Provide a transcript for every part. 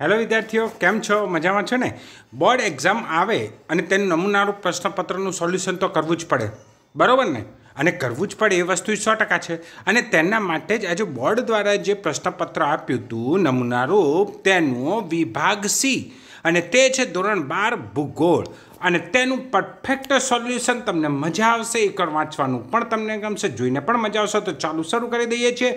hello વિદ્યાર્થીઓ કેમ છો મજામાં છો ને બોર્ડ એક્ઝામ આવે અને તેનું નમૂનારૂપ પ્રશ્નપત્રનું સોલ્યુશન તો કરવું જ પડે બરાબર ને અને કરવું જ પડે એ વસ્તુ સો ટકા છે અને તેના માટે જ આજે બોર્ડ દ્વારા જે પ્રશ્નપત્ર આપ્યું હતું નમૂનારૂપ તેનું વિભાગ સી અને તે છે ધોરણ બાર ભૂગોળ અને તેનું પરફેક્ટ સોલ્યુશન તમને મજા આવશે એકવાર વાંચવાનું પણ તમને ગમશે જોઈને પણ મજા આવશે તો ચાલુ શરૂ કરી દઈએ છીએ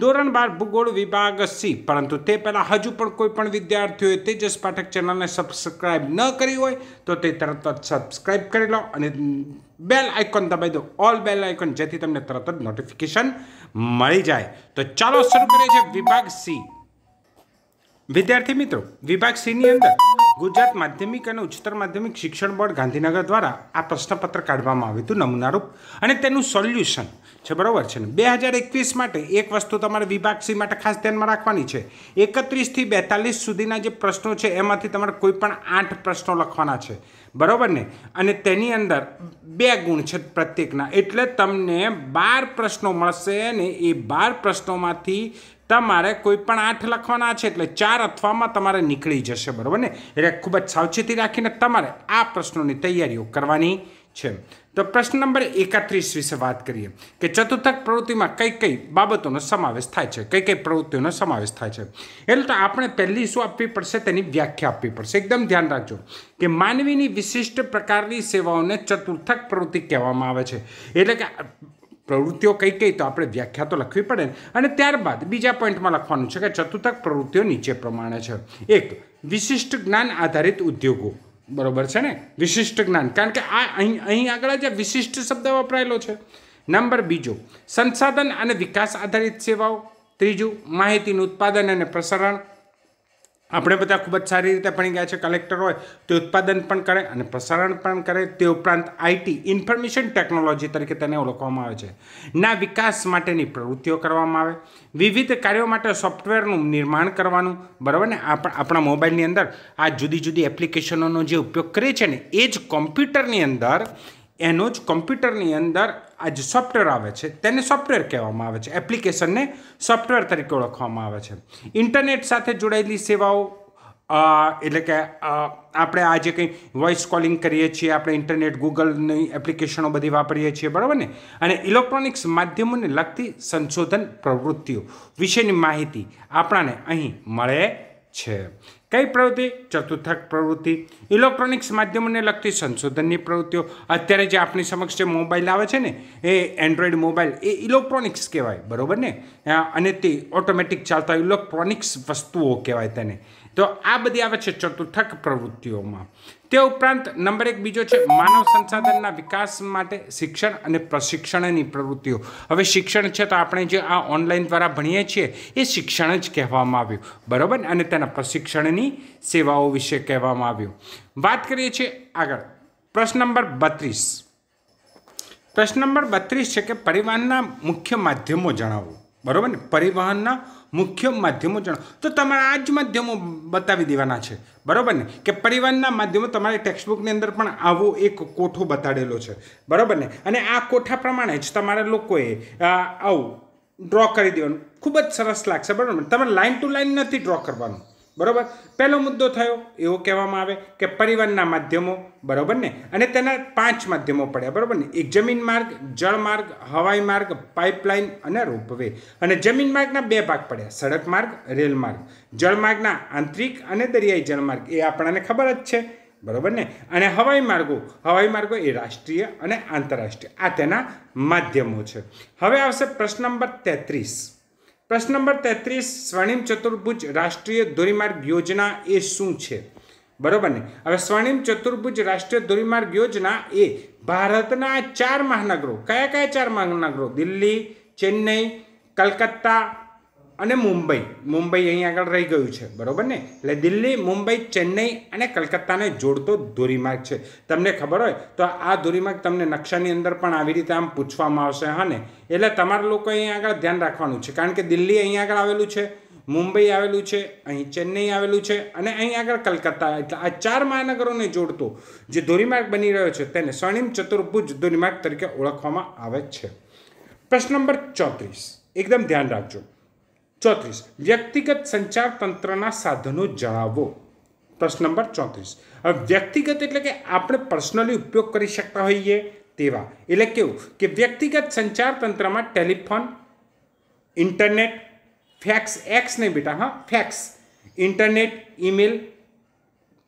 ધોરણ બાર ભૂગોળ વિભાગ સી પરંતુ તે પહેલાં હજુ પણ કોઈ પણ વિદ્યાર્થીઓએ તેજસ પાઠક ચેનલને સબસ્ક્રાઈબ ન કરી હોય તો તે તરત જ સબસ્ક્રાઇબ કરી લો અને બેલ આઇકોન દબાઈ દો ઓલ બેલ આઇકોન જેથી તમને તરત જ નોટિફિકેશન મળી જાય તો ચાલો શરૂ કરીએ છીએ વિભાગ સી વિદ્યાર્થી મિત્રો વિભાગ સીની અંદર ગુજરાત માધ્યમિક અને ઉચ્ચતર માધ્યમિક શિક્ષણ બોર્ડ ગાંધીનગર દ્વારા આ પ્રશ્નપત્ર કાઢવામાં આવ્યું હતું નમૂનારૂપ અને તેનું સોલ્યુશન છે બરાબર છે ને બે હજાર એકવીસ માટે એક વસ્તુ તમારે વિભાગ સી માટે ખાસ ધ્યાનમાં રાખવાની છે એકત્રીસથી બેતાલીસ સુધીના જે પ્રશ્નો છે એમાંથી તમારે કોઈ પણ આઠ પ્રશ્નો લખવાના છે બરાબર ને અને તેની અંદર બે ગુણ છે પ્રત્યેકના એટલે તમને બાર પ્રશ્નો મળશે ને એ બાર પ્રશ્નોમાંથી તમારે કોઈ પણ આઠ લખવાના છે એટલે ચાર અથવામાં તમારે નીકળી જશે બરાબર ને એટલે ખૂબ જ સાવચેતી રાખીને તમારે આ પ્રશ્નોની તૈયારીઓ કરવાની છે તો પ્રશ્ન નંબર એકત્રીસ વિશે વાત કરીએ કે ચતુર્થક પ્રવૃત્તિમાં કઈ કઈ બાબતોનો સમાવેશ થાય છે કઈ કઈ પ્રવૃત્તિઓનો સમાવેશ થાય છે એટલે તો આપણે પહેલી શું આપવી પડશે તેની વ્યાખ્યા આપવી પડશે એકદમ ધ્યાન રાખજો કે માનવીની વિશિષ્ટ પ્રકારની સેવાઓને ચતુર્થક પ્રવૃત્તિ કહેવામાં આવે છે એટલે કે પ્રવૃત્તિઓ કઈ કઈ તો આપણે વ્યાખ્યા તો લખવી પડે અને ત્યારબાદ બીજા પોઈન્ટમાં લખવાનું છે કે ચતુર્થક પ્રવૃત્તિઓ નીચે પ્રમાણે છે એક વિશિષ્ટ જ્ઞાન આધારિત ઉદ્યોગો બરોબર છે ને વિશિષ્ટ જ્ઞાન કારણ કે આ અહીં અહીં આગળ જે વિશિષ્ટ શબ્દ વપરાયેલો છે નંબર બીજો સંસાધન અને વિકાસ આધારિત સેવાઓ ત્રીજું માહિતીનું ઉત્પાદન અને પ્રસારણ આપણે બધા ખૂબ જ સારી રીતે ભણી ગયા છે કલેક્ટર હોય તે ઉત્પાદન પણ કરે અને પ્રસારણ પણ કરે તે ઉપરાંત આઈટી ઇન્ફોર્મેશન ટેકનોલોજી તરીકે તેને ઓળખવામાં આવે છે ના વિકાસ માટેની પ્રવૃત્તિઓ કરવામાં આવે વિવિધ કાર્યો માટે સોફ્ટવેરનું નિર્માણ કરવાનું બરાબર ને આપણા મોબાઈલની અંદર આ જુદી જુદી એપ્લિકેશનોનો જે ઉપયોગ કરે છે ને એ જ કોમ્પ્યુટરની અંદર એનો જ કોમ્પ્યુટરની અંદર આ જે સોફ્ટવેર આવે છે તેને સોફ્ટવેર કહેવામાં આવે છે એપ્લિકેશનને સોફ્ટવેર તરીકે ઓળખવામાં આવે છે ઇન્ટરનેટ સાથે જોડાયેલી સેવાઓ એટલે કે આપણે આજે કંઈ વોઇસ કોલિંગ કરીએ છીએ આપણે ઇન્ટરનેટ ગૂગલની એપ્લિકેશનો બધી વાપરીએ છીએ બરાબર ને અને ઇલેક્ટ્રોનિક્સ માધ્યમોને લગતી સંશોધન પ્રવૃત્તિઓ વિશેની માહિતી આપણાને અહીં મળે છે કઈ પ્રવૃત્તિ ચતુર્થક પ્રવૃત્તિ ઇલેક્ટ્રોનિક્સ માધ્યમોને લગતી સંશોધનની પ્રવૃત્તિઓ અત્યારે જે આપણી સમક્ષ જે મોબાઈલ આવે છે ને એ એન્ડ્રોઈડ મોબાઈલ એ ઇલેક્ટ્રોનિક્સ કહેવાય બરાબર ને અને તે ઓટોમેટિક ચાલતા ઇલેક્ટ્રોનિક્સ વસ્તુઓ કહેવાય તેને તો આ બધી આવે છે ચતુર્થક પ્રવૃત્તિઓમાં તે ઉપરાંત નંબર એક બીજો છે માનવ સંસાધનના વિકાસ માટે શિક્ષણ અને પ્રશિક્ષણની પ્રવૃત્તિઓ હવે શિક્ષણ છે તો આપણે જે આ ઓનલાઈન દ્વારા ભણીએ છીએ એ શિક્ષણ જ કહેવામાં આવ્યું બરાબર અને તેના પ્રશિક્ષણની સેવાઓ વિશે કહેવામાં આવ્યું વાત કરીએ છીએ આગળ પ્રશ્ન નંબર બત્રીસ પ્રશ્ન નંબર બત્રીસ છે કે પરિવહનના મુખ્ય માધ્યમો જણાવો બરાબર ને પરિવહનના મુખ્ય માધ્યમો જણાવો તો તમારા આ જ માધ્યમો બતાવી દેવાના છે બરાબર ને કે પરિવહનના માધ્યમો તમારી ટેક્સ્ટબુકની અંદર પણ આવો એક કોઠો બતાડેલો છે બરાબર ને અને આ કોઠા પ્રમાણે જ તમારા લોકોએ આવું ડ્રો કરી દેવાનું ખૂબ જ સરસ લાગશે બરાબર તમારે લાઇન ટુ લાઇન નથી ડ્રો કરવાનું બરાબર પહેલો મુદ્દો થયો એવો કહેવામાં આવે કે પરિવહનના માધ્યમો બરાબર ને અને તેના પાંચ માધ્યમો પડ્યા બરાબર ને એક જમીન માર્ગ જળ માર્ગ હવાઈ માર્ગ પાઇપલાઇન અને રોપવે અને જમીન માર્ગના બે ભાગ પડ્યા સડક માર્ગ રેલ માર્ગ જળ આંતરિક અને દરિયાઈ જળમાર્ગ એ આપણને ખબર જ છે બરાબર ને અને હવાઈ માર્ગો હવાઈ માર્ગો એ રાષ્ટ્રીય અને આંતરરાષ્ટ્રીય આ તેના માધ્યમો છે હવે આવશે પ્રશ્ન નંબર તેત્રીસ પ્રશ્ન નંબર તેત્રીસ સ્વર્ણિમ ચતુર્ભુજ રાષ્ટ્રીય ધોરીમાર્ગ યોજના એ શું છે બરોબર ને હવે સ્વર્ણિમ ચતુર્ભુજ રાષ્ટ્રીય ધોરીમાર્ગ યોજના એ ભારતના ચાર મહાનગરો કયા કયા ચાર મહાનગરો દિલ્હી ચેન્નઈ કલકત્તા અને મુંબઈ મુંબઈ અહીં આગળ રહી ગયું છે બરાબર ને એટલે દિલ્હી મુંબઈ ચેન્નઈ અને કલકત્તાને જોડતો ધોરીમાર્ગ છે તમને ખબર હોય તો આ ધોરીમાર્ગ તમને નકશાની અંદર પણ આવી રીતે આમ પૂછવામાં આવશે હા ને એટલે તમારા લોકો અહીં આગળ ધ્યાન રાખવાનું છે કારણ કે દિલ્હી અહીં આગળ આવેલું છે મુંબઈ આવેલું છે અહીં ચેન્નઈ આવેલું છે અને અહીં આગળ કલકત્તા એટલે આ ચાર મહાનગરોને જોડતો જે ધોરીમાર્ગ બની રહ્યો છે તેને સ્વર્ણિમ ચતુર્ભુજ ધોરીમાર્ગ તરીકે ઓળખવામાં આવે છે પ્રશ્ન નંબર ચોત્રીસ એકદમ ધ્યાન રાખજો ચોત્રીસ વ્યક્તિગત સંચાર તંત્રના સાધનો જણાવો પ્રશ્ન નંબર ચોત્રીસ હવે વ્યક્તિગત એટલે કે આપણે પર્સનલી ઉપયોગ કરી શકતા હોઈએ તેવા એટલે કેવું કે વ્યક્તિગત સંચાર તંત્રમાં ટેલિફોન ઇન્ટરનેટ ફેક્સ એક્સ નહીં બેટા હા ફેક્સ ઇન્ટરનેટ ઇમેલ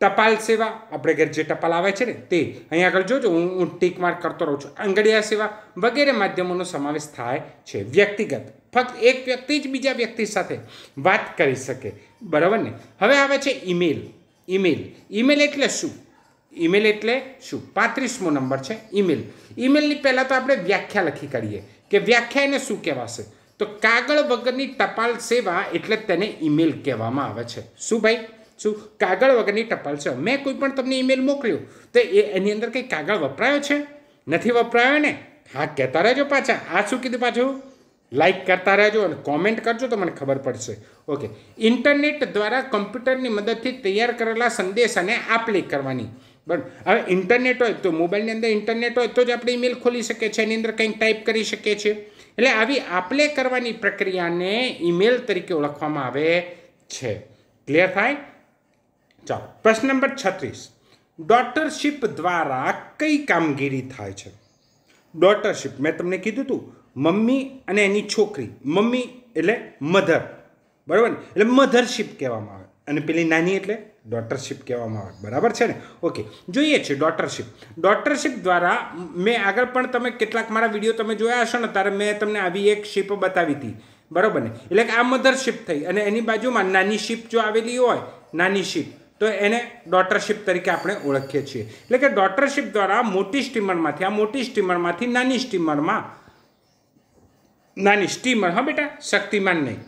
ટપાલ સેવા આપણે ઘેર જે ટપાલ આવે છે ને તે અહીંયા આગળ જોજો હું હું ટીક માર્ક કરતો રહું છું આંગડિયા સેવા વગેરે માધ્યમોનો સમાવેશ થાય છે વ્યક્તિગત ફક્ત એક વ્યક્તિ જ બીજા વ્યક્તિ સાથે વાત કરી શકે બરાબર ને હવે આવે છે ઈમેલ ઈમેલ ઈમેલ એટલે શું ઈમેલ એટલે શું પાંત્રીસમો નંબર છે ઈમેલ ઈમેલની પહેલાં તો આપણે વ્યાખ્યા લખી કાઢીએ કે વ્યાખ્યા એને શું કહેવાશે તો કાગળ વગરની ટપાલ સેવા એટલે તેને ઈમેલ કહેવામાં આવે છે શું ભાઈ શું કાગળ વગરની ટપાલ સેવા મેં કોઈ પણ તમને ઈમેલ મોકલ્યો તો એ એની અંદર કંઈ કાગળ વપરાયો છે નથી વપરાયો ને હા કહેતા રહેજો પાછા આ શું કીધું પાછું લાઇક કરતા રહેજો અને કોમેન્ટ કરજો તો મને ખબર પડશે ઓકે ઇન્ટરનેટ દ્વારા કમ્પ્યુટરની મદદથી તૈયાર કરેલા સંદેશાને આપલે કરવાની બરાબર હવે ઇન્ટરનેટ હોય તો મોબાઈલની અંદર ઇન્ટરનેટ હોય તો જ આપણે ઈમેલ ખોલી શકીએ છીએ એની અંદર કંઈક ટાઈપ કરી શકીએ છીએ એટલે આવી આપલે કરવાની પ્રક્રિયાને ઈમેલ તરીકે ઓળખવામાં આવે છે ક્લિયર થાય ચાલો પ્રશ્ન નંબર છત્રીસ ડોટરશીપ દ્વારા કઈ કામગીરી થાય છે ડોટરશીપ મેં તમને કીધું હતું મમ્મી અને એની છોકરી મમ્મી એટલે મધર બરાબર ને એટલે મધરશીપ કહેવામાં આવે અને પેલી નાની એટલે ડોટરશીપ કહેવામાં આવે બરાબર છે ને ઓકે જોઈએ છે ડોટરશીપ ડોટરશિપ દ્વારા મેં આગળ પણ તમે કેટલાક મારા વિડીયો તમે જોયા હશો ને ત્યારે મેં તમને આવી એક શિપ બતાવી હતી બરાબર ને એટલે કે આ મધરશિપ થઈ અને એની બાજુમાં નાની શિપ જો આવેલી હોય નાની શીપ તો એને ડોટરશિપ તરીકે આપણે ઓળખીએ છીએ એટલે કે ડોટરશીપ દ્વારા મોટી સ્ટીમરમાંથી આ મોટી સ્ટીમરમાંથી નાની સ્ટીમરમાં નાની સ્ટીમર હા બેટા શક્તિમાન નહીં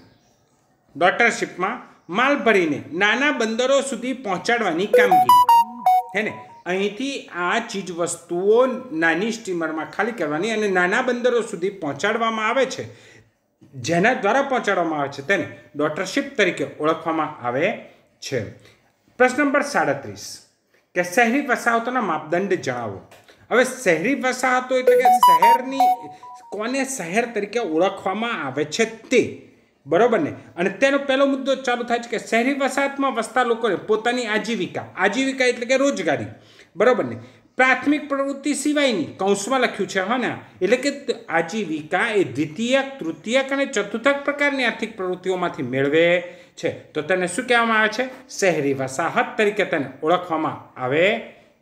ડોટરશીપમાં માલ ભરીને નાના બંદરો સુધી પહોંચાડવાની કામગીરી હે ને અહીંથી આ ચીજ વસ્તુઓ નાની સ્ટીમરમાં ખાલી કરવાની અને નાના બંદરો સુધી પહોંચાડવામાં આવે છે જેના દ્વારા પહોંચાડવામાં આવે છે તેને ડોટરશીપ તરીકે ઓળખવામાં આવે છે પ્રશ્ન નંબર સાડત્રીસ કે શહેરી વસાહતોના માપદંડ જણાવો હવે શહેરી વસાહતો એટલે કે શહેરની કોને શહેર તરીકે ઓળખવામાં આવે છે તે બરાબર ને અને તેનો પહેલો મુદ્દો ચાલુ થાય છે કે શહેરી વસાહતમાં વસતા લોકોને પોતાની આજીવિકા આજીવિકા એટલે કે રોજગારી બરાબર ને પ્રાથમિક પ્રવૃત્તિ સિવાયની કૌંસમાં લખ્યું છે હા ને એટલે કે આજીવિકા એ દ્વિતીયક તૃતીયક અને ચતુર્થક પ્રકારની આર્થિક પ્રવૃત્તિઓમાંથી મેળવે છે તો તેને શું કહેવામાં આવે છે શહેરી વસાહત તરીકે તેને ઓળખવામાં આવે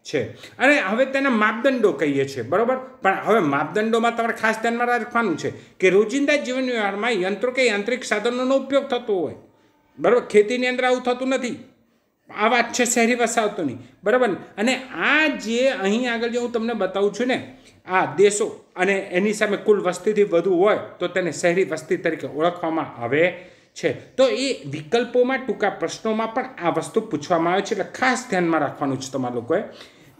છે અને હવે તેના માપદંડો કહીએ છીએ બરાબર પણ હવે માપદંડોમાં તમારે ખાસ ધ્યાનમાં રાખવાનું છે કે રોજિંદા જીવન વ્યવહારમાં યંત્રો કે યાંત્રિક સાધનોનો ઉપયોગ થતો હોય બરાબર ખેતીની અંદર આવું થતું નથી આ વાત છે શહેરી વસાવતોની બરાબર અને આ જે અહીં આગળ જે હું તમને બતાવું છું ને આ દેશો અને એની સામે કુલ વસ્તીથી વધુ હોય તો તેને શહેરી વસ્તી તરીકે ઓળખવામાં આવે છે તો એ વિકલ્પોમાં ટૂંકા પ્રશ્નોમાં પણ આ વસ્તુ પૂછવામાં આવે છે એટલે ખાસ ધ્યાનમાં રાખવાનું છે તમારા લોકોએ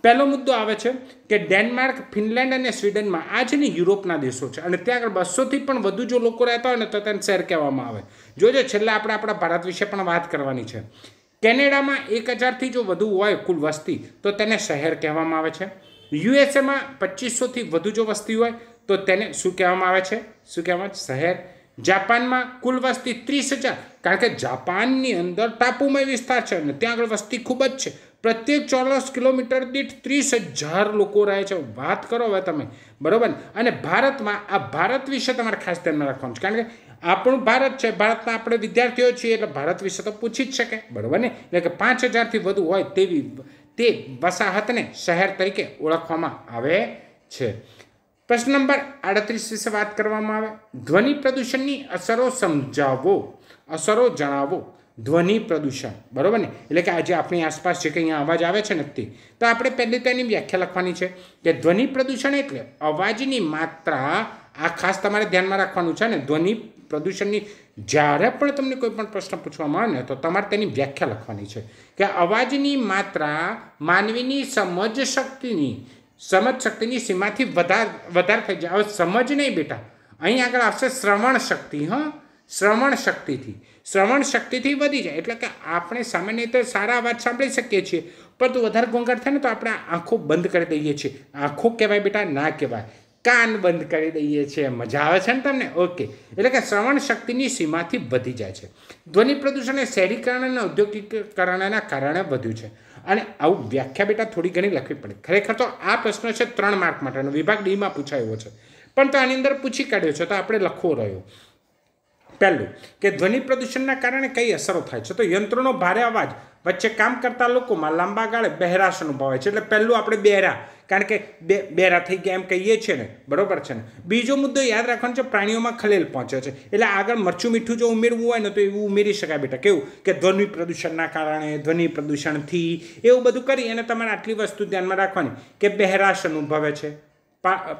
પહેલો મુદ્દો આવે છે કે ડેનમાર્ક ફિનલેન્ડ અને સ્વીડનમાં આજની યુરોપના દેશો છે અને ત્યાં આગળ બસોથી પણ વધુ જો લોકો રહેતા હોય ને તો તેને શહેર કહેવામાં આવે જોજો છેલ્લા આપણે આપણા ભારત વિશે પણ વાત કરવાની છે કેનેડામાં એક હજારથી જો વધુ હોય કુલ વસ્તી તો તેને શહેર કહેવામાં આવે છે યુએસએમાં પચીસોથી વધુ જો વસ્તી હોય તો તેને શું કહેવામાં આવે છે શું કહેવામાં શહેર જાપાનમાં કુલ વસ્તી ત્રીસ હજાર કારણ કે જાપાનની અંદર ટાપુમય વિસ્તાર છે અને ત્યાં આગળ વસ્તી ખૂબ જ છે પ્રત્યેક ચોરસ કિલોમીટર દીઠ ત્રીસ હજાર લોકો રહે છે વાત કરો હવે તમે બરાબર અને ભારતમાં આ ભારત વિશે તમારે ખાસ ધ્યાનમાં રાખવાનું છે કારણ કે આપણું ભારત છે ભારતમાં આપણે વિદ્યાર્થીઓ છીએ એટલે ભારત વિશે તો પૂછી જ શકે બરાબર ને એટલે કે પાંચ હજારથી વધુ હોય તેવી તે વસાહતને શહેર તરીકે ઓળખવામાં આવે છે પ્રશ્ન નંબર આડત્રીસ વિશે વાત કરવામાં આવે ધ્વનિ પ્રદૂષણની અસરો સમજાવો અસરો જણાવો ધ્વનિ પ્રદૂષણ બરાબર ને એટલે કે આજે આપણી આસપાસ જે કંઈ અવાજ આવે છે નથી તો આપણે પહેલી તો એની વ્યાખ્યા લખવાની છે કે ધ્વનિ પ્રદૂષણ એટલે અવાજની માત્રા આ ખાસ તમારે ધ્યાનમાં રાખવાનું છે ને ધ્વનિ પ્રદૂષણની જ્યારે પણ તમને કોઈ પણ પ્રશ્ન પૂછવામાં આવે ને તો તમારે તેની વ્યાખ્યા લખવાની છે કે અવાજની માત્રા માનવીની સમજ શક્તિની સમજ શક્તિની સીમાથી વધાર વધારે થઈ જાય હવે સમજ નહીં બેટા અહીં આગળ આવશે શ્રવણ શક્તિ હં શ્રવણ શક્તિથી શ્રવણ શક્તિથી વધી જાય એટલે કે આપણે સામાન્ય રીતે સારા અવાજ સાંભળી શકીએ છીએ પરંતુ વધારે ઘોંઘાટ થાય ને તો આપણે આંખો બંધ કરી દઈએ છીએ આંખો કહેવાય બેટા ના કહેવાય કાન બંધ કરી દઈએ છીએ મજા આવે છે ને તમને ઓકે એટલે કે શ્રવણ શક્તિની સીમાથી વધી જાય છે ધ્વનિ પ્રદૂષણ એ શહેરીકરણ અને ઔદ્યોગિકરણના કારણે વધ્યું છે અને આવું વ્યાખ્યા બેટા થોડી ઘણી લખવી પડે ખરેખર તો આ પ્રશ્ન છે ત્રણ માર્ક માટેનો વિભાગ ડીમાં પૂછાયો છે પણ તો આની અંદર પૂછી કાઢ્યો છે તો આપણે લખવો રહ્યો પહેલું કે ધ્વનિ પ્રદૂષણના કારણે કઈ અસરો થાય છે તો યંત્રોનો ભારે અવાજ વચ્ચે કામ કરતા લોકોમાં લાંબા ગાળે બહેરાશ અનુભવે છે એટલે પહેલું આપણે બહેરા કારણ કે બે બહેરા થઈ ગયા એમ કહીએ છીએ ને બરાબર છે ને બીજો મુદ્દો યાદ રાખવાનો છે પ્રાણીઓમાં ખલેલ પહોંચે છે એટલે આગળ મરચું મીઠું જો ઉમેરવું હોય ને તો એવું ઉમેરી શકાય બેટા કેવું કે ધ્વનિ પ્રદૂષણના કારણે ધ્વનિ પ્રદૂષણથી એવું બધું કરી અને તમારે આટલી વસ્તુ ધ્યાનમાં રાખવાની કે બહેરાશ અનુભવે છે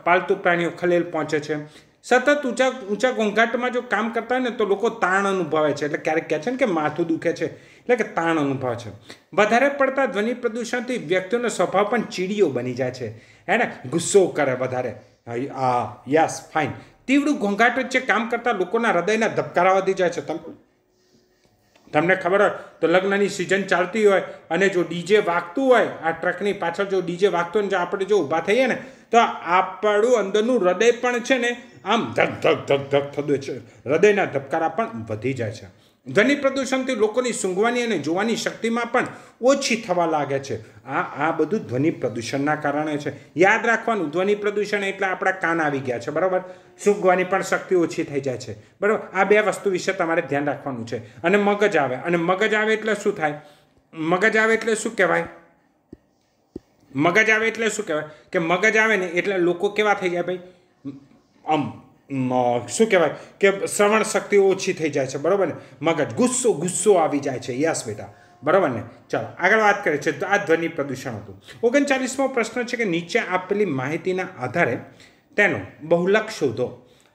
પાલતુ પ્રાણીઓ ખલેલ પહોંચે છે સતત ઊંચા ઊંચા ઘોંઘાટમાં જો કામ કરતા હોય ને તો લોકો તાણ અનુભવે છે એટલે ક્યારેક કહે છે ને કે માથું દુખે છે એટલે કે તાણ અનુભવે છે વધારે પડતા ધ્વનિ પ્રદૂષણથી વ્યક્તિઓનો સ્વભાવ પણ ચીડિયો બની જાય છે હે ગુસ્સો કરે વધારે આ યસ ફાઇન તીવ્ર ઘોંઘાટ વચ્ચે કામ કરતા લોકોના હૃદયના ધબકારા વધી જાય છે તમે તમને ખબર હોય તો લગ્નની સિઝન ચાલતી હોય અને જો ડીજે વાગતું હોય આ ટ્રકની પાછળ જો ડીજે વાગતું હોય જો આપણે જો ઊભા થઈએ ને તો આપણું અંદરનું હૃદય પણ છે ને આમ ધક ધક ધક ધક થતું છે હૃદયના ધબકારા પણ વધી જાય છે ધ્વનિ પ્રદૂષણથી લોકોની સૂંઘવાની અને જોવાની શક્તિમાં પણ ઓછી થવા લાગે છે આ આ બધું ધ્વનિ પ્રદૂષણના કારણે છે યાદ રાખવાનું ધ્વનિ પ્રદૂષણ એટલે આપણા કાન આવી ગયા છે બરાબર સૂંઘવાની પણ શક્તિ ઓછી થઈ જાય છે બરાબર આ બે વસ્તુ વિશે તમારે ધ્યાન રાખવાનું છે અને મગજ આવે અને મગજ આવે એટલે શું થાય મગજ આવે એટલે શું કહેવાય મગજ આવે એટલે શું કહેવાય કે મગજ આવે ને એટલે લોકો કેવા થઈ જાય ભાઈ આમ શું કહેવાય કે શ્રવણ શક્તિ ઓછી થઈ જાય છે બરાબર ને મગજ ગુસ્સો ગુસ્સો આવી જાય છે યસ બેટા બરાબર ને ચાલો આગળ વાત કરીએ છીએ આ ધ્વનિ પ્રદૂષણ હતું ઓગણચાલીસમો પ્રશ્ન છે કે નીચે આપેલી માહિતીના આધારે તેનો બહુલક શોધો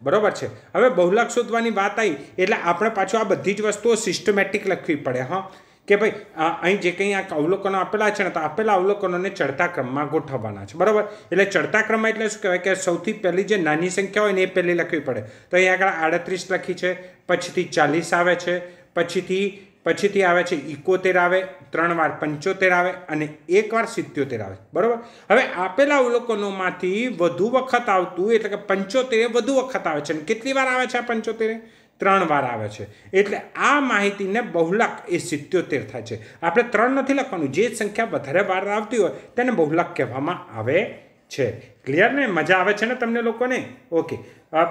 બરાબર છે હવે બહુલક શોધવાની વાત આવી એટલે આપણે પાછું આ બધી જ વસ્તુઓ સિસ્ટમેટિક લખવી પડે હા કે ભાઈ અહીં જે કંઈ આ અવલોકનો આપેલા છે ને તો આપેલા અવલોકનોને ચડતા ક્રમમાં ગોઠવવાના છે બરાબર એટલે ચડતા ક્રમમાં એટલે શું કહેવાય કે સૌથી પહેલી જે નાની સંખ્યા હોય ને એ પહેલી લખવી પડે તો અહીં આગળ આડત્રીસ લખી છે પછીથી ચાલીસ આવે છે પછીથી પછીથી આવે છે ઇકોતેર આવે ત્રણ વાર પંચોતેર આવે અને એક વાર સિત્યોતેર આવે બરાબર હવે આપેલા અવલોકનોમાંથી વધુ વખત આવતું એટલે કે પંચોતેર વધુ વખત આવે છે અને કેટલી વાર આવે છે આ પંચોતેરે ત્રણ વાર આવે છે એટલે આ માહિતીને બહુલક એ સિત્યોતેર થાય છે આપણે ત્રણ નથી લખવાનું જે સંખ્યા વધારે વાર આવતી હોય તેને બહુલક કહેવામાં આવે છે ક્લિયર ને મજા આવે છે ને તમને લોકોને ઓકે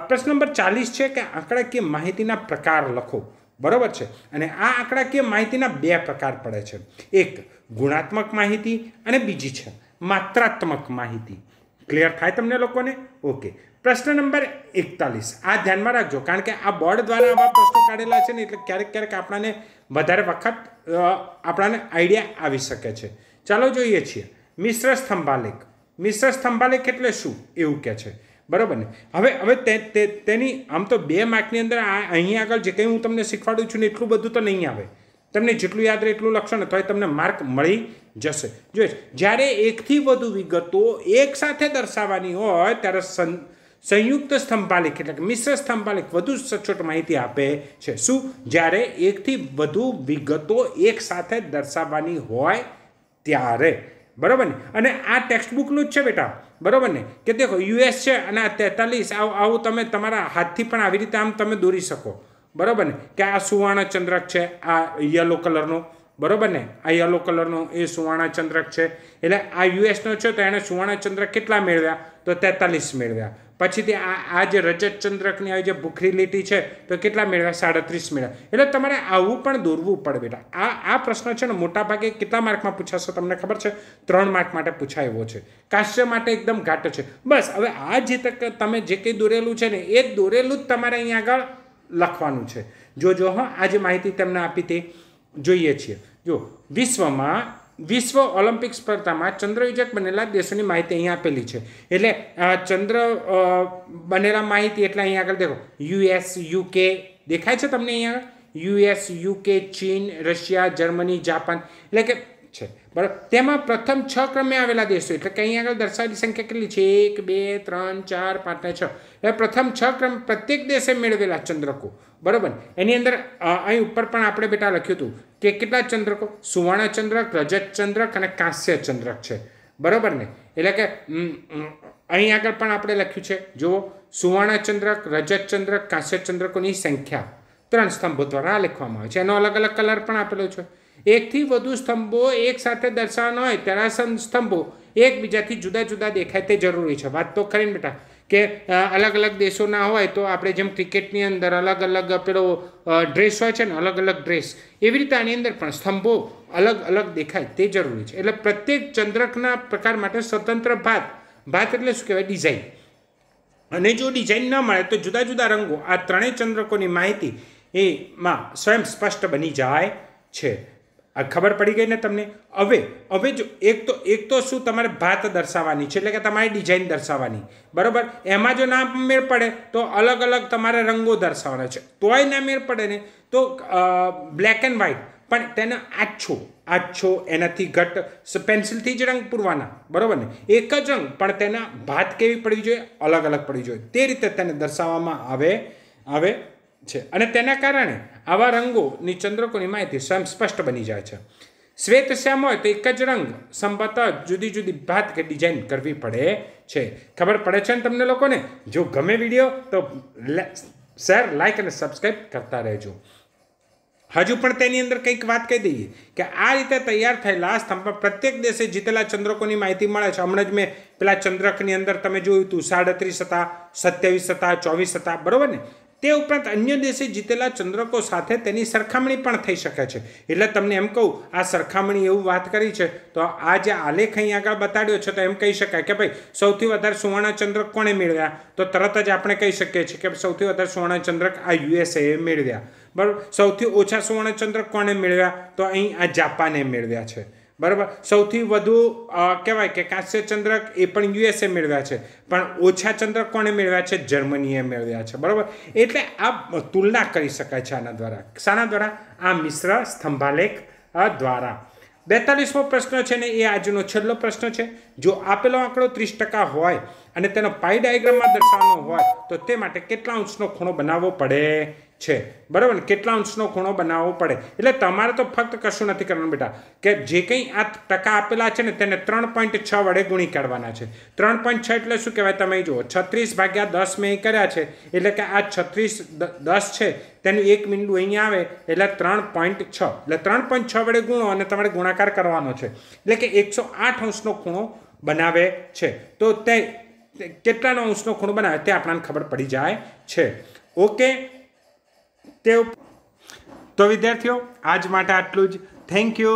પ્રશ્ન નંબર ચાલીસ છે કે આંકડાકીય માહિતીના પ્રકાર લખો બરોબર છે અને આ આંકડાકીય માહિતીના બે પ્રકાર પડે છે એક ગુણાત્મક માહિતી અને બીજી છે માત્રાત્મક માહિતી ક્લિયર થાય તમને લોકોને ઓકે પ્રશ્ન નંબર એકતાલીસ આ ધ્યાનમાં રાખજો કારણ કે આ બોર્ડ દ્વારા આવા પ્રશ્નો કાઢેલા છે ને એટલે ક્યારેક ક્યારેક આપણને વધારે વખત આપણાને આઈડિયા આવી શકે છે ચાલો જોઈએ છીએ મિશ્ર સ્તંભાલેખ મિશ્ર સ્તંભાલેખ એટલે શું એવું કહે છે બરાબર ને હવે હવે તેની આમ તો બે માર્કની અંદર અહીં આગળ જે કંઈ હું તમને શીખવાડું છું ને એટલું બધું તો નહીં આવે તમને જેટલું યાદ રહે એટલું લક્ષણ ને તોય તમને માર્ક મળી જશે જોઈએ જ્યારે એકથી વધુ વિગતો એક સાથે દર્શાવવાની હોય ત્યારે સંયુક્ત સ્તંભાલિક એટલે કે મિશ્ર સ્તંભાલિક વધુ સચોટ માહિતી આપે છે શું જ્યારે એકથી વધુ વિગતો એક સાથે દર્શાવવાની હોય ત્યારે બરાબર ને અને આ ટેક્સ્ટબુકનું જ છે બેટા બરાબર ને કે દેખો યુએસ છે અને આ તેતાલીસ આવું તમે તમારા હાથથી પણ આવી રીતે આમ તમે દોરી શકો બરાબર ને કે આ સુવર્ણ ચંદ્રક છે આ યલો કલરનો બરોબર ને આ યલો કલરનો એ સુવર્ણચંદ્રક છે એટલે આ યુએસનો છે તો એણે સુવર્ણચંદ્રક કેટલા મેળવ્યા તો તેતાલીસ મેળવ્યા પછીથી આ આ જે રજત ચંદ્રકની આવી જે ભૂખરી લીટી છે તો કેટલા મેળવ્યા સાડત્રીસ મેળવ્યા એટલે તમારે આવું પણ દોરવું પડે બેટા આ આ પ્રશ્ન છે ને મોટાભાગે કેટલા માર્કમાં પૂછાશે તમને ખબર છે ત્રણ માર્ક માટે પૂછાય એવો છે કાશ્ય માટે એકદમ ઘાટો છે બસ હવે આ જે તક તમે જે કંઈ દોરેલું છે ને એ દોરેલું જ તમારે અહીંયા આગળ લખવાનું છે જો જો હા આ જે માહિતી તમને આપી હતી જોઈએ છીએ જો વિશ્વમાં વિશ્વ ઓલિમ્પિક સ્પર્ધામાં ચંદ્રયુજક બનેલા દેશોની માહિતી અહીંયા આપેલી છે એટલે ચંદ્ર બનેલા માહિતી એટલે અહીંયા આગળ દેખો યુએસ યુકે દેખાય છે તમને અહીંયા યુએસ યુકે ચીન રશિયા જર્મની જાપાન એટલે કે છે બરાબર તેમાં પ્રથમ છ ક્રમે આવેલા દેશો એટલે કે અહીં આગળ દર્શાવેલી સંખ્યા કેટલી છે એક બે ત્રણ ચાર પાંચ છ એટલે પ્રથમ છ ક્રમ પ્રત્યેક દેશે મેળવેલા ચંદ્રકો બરાબર એની અંદર અહીં ઉપર પણ આપણે બેટા લખ્યું હતું કે કેટલા ચંદ્રકો સુવર્ણ ચંદ્રક રજત ચંદ્રક અને કાંસ્ય ચંદ્રક છે બરાબર ને એટલે કે અહીં આગળ પણ આપણે લખ્યું છે જુઓ સુવર્ણ ચંદ્રક રજત ચંદ્રક કાંસ્ય ચંદ્રકોની સંખ્યા ત્રણ સ્તંભો દ્વારા આ લખવામાં આવે છે એનો અલગ અલગ કલર પણ આપેલો છે એકથી વધુ સ્તંભો એક સાથે દર્શાવવાના હોય ત્યારે સ્તંભો એકબીજાથી જુદા જુદા દેખાય તે જરૂરી છે વાત તો ખરી બેટા કે અલગ અલગ દેશોના હોય તો આપણે જેમ ક્રિકેટની અંદર અલગ અલગ પેલો ડ્રેસ હોય છે ને અલગ અલગ ડ્રેસ એવી રીતે આની અંદર પણ સ્તંભો અલગ અલગ દેખાય તે જરૂરી છે એટલે પ્રત્યેક ચંદ્રકના પ્રકાર માટે સ્વતંત્ર ભાત ભાત એટલે શું કહેવાય ડિઝાઇન અને જો ડિઝાઇન ન મળે તો જુદા જુદા રંગો આ ત્રણેય ચંદ્રકોની માહિતી એમાં સ્વયં સ્પષ્ટ બની જાય છે આ ખબર પડી ગઈ ને તમને હવે હવે જો એક તો એક તો શું તમારે ભાત દર્શાવવાની છે એટલે કે તમારી ડિઝાઇન દર્શાવવાની બરાબર એમાં જો ના મેળ પડે તો અલગ અલગ તમારે રંગો દર્શાવવાના છે તોય ના મેળ પડે ને તો બ્લેક એન્ડ વ્હાઇટ પણ તેને આછો આછો એનાથી ઘટ પેન્સિલથી જ રંગ પૂરવાના બરાબર ને એક જ રંગ પણ તેના ભાત કેવી પડવી જોઈએ અલગ અલગ પડવી જોઈએ તે રીતે તેને દર્શાવવામાં આવે આવે છે અને તેના કારણે આવા રંગોની ચંદ્રકોની માહિતી સ્વયં સ્પષ્ટ બની જાય છે શ્વેત શ્યામ હોય તો એક જ રંગ સંભવત જુદી જુદી ભાત કે ડિઝાઇન કરવી પડે છે ખબર પડે છે ને તમને લોકોને જો ગમે વિડીયો તો શેર લાઇક અને સબસ્ક્રાઈબ કરતા રહેજો હજુ પણ તેની અંદર કંઈક વાત કહી દઈએ કે આ રીતે તૈયાર થયેલા સ્તંભ પ્રત્યેક દેશે જીતેલા ચંદ્રકોની માહિતી મળે છે હમણાં જ મેં પેલા ચંદ્રકની અંદર તમે જોયું હતું સાડત્રીસ હતા સત્યાવીસ હતા ચોવીસ હતા બરાબર ને તે ઉપરાંત અન્ય દેશે જીતેલા ચંદ્રકો સાથે તેની સરખામણી પણ થઈ શકે છે એટલે તમને એમ કહું આ સરખામણી એવું વાત કરી છે તો આ જે આલેખ અહીં આગળ બતાડ્યો છે તો એમ કહી શકાય કે ભાઈ સૌથી વધારે સુવર્ણ ચંદ્રક કોણે મેળવ્યા તો તરત જ આપણે કહી શકીએ છીએ કે સૌથી વધારે સુવર્ણ ચંદ્રક આ યુએસએ મેળવ્યા બરાબર સૌથી ઓછા સુવર્ણ ચંદ્રક કોણે મેળવ્યા તો અહીં આ જાપાને મેળવ્યા છે બરાબર સૌથી વધુ કહેવાય કે કાંસ્ય ચંદ્રક એ પણ યુએસએ મેળવ્યા છે પણ ઓછા ચંદ્રક કોણે મેળવ્યા છે જર્મનીએ મેળવ્યા છે બરાબર એટલે આ તુલના કરી શકાય છે આના દ્વારા શાના દ્વારા આ મિશ્ર સ્તંભાલેખ દ્વારા બેતાલીસમો પ્રશ્ન છે ને એ આજનો છેલ્લો પ્રશ્ન છે જો આપેલો આંકડો ત્રીસ ટકા હોય અને તેનો પાઈ ડાયાગ્રામમાં દર્શાવવાનો હોય તો તે માટે કેટલા અંશનો ખૂણો બનાવવો પડે છે બરાબર ને કેટલા અંશનો ખૂણો બનાવવો પડે એટલે તમારે તો ફક્ત કશું નથી કરવાનું બેટા કે જે કંઈ આ ટકા આપેલા છે ને તેને ત્રણ પોઈન્ટ છ વડે ગુણી કાઢવાના છે ત્રણ પોઈન્ટ છ એટલે શું કહેવાય તમે જુઓ છત્રીસ ભાગ્યા દસ મેં કર્યા છે એટલે કે આ છત્રીસ દસ છે તેનું એક બિંદુ અહીંયા આવે એટલે ત્રણ પોઈન્ટ છ એટલે ત્રણ પોઈન્ટ છ વડે ગુણો અને તમારે ગુણાકાર કરવાનો છે એટલે કે એકસો આઠ અંશનો ખૂણો બનાવે છે તો તે કેટલાનો અંશનો ખૂણો બનાવે તે આપણને ખબર પડી જાય છે ઓકે તે તો વિદ્યાર્થીઓ આજ માટે આટલું જ થેન્ક યુ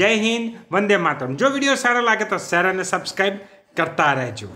જય હિન્દ વંદે માતરમ જો વિડીયો સારો લાગે તો શેર અને સબસ્ક્રાઈબ કરતા રહેજો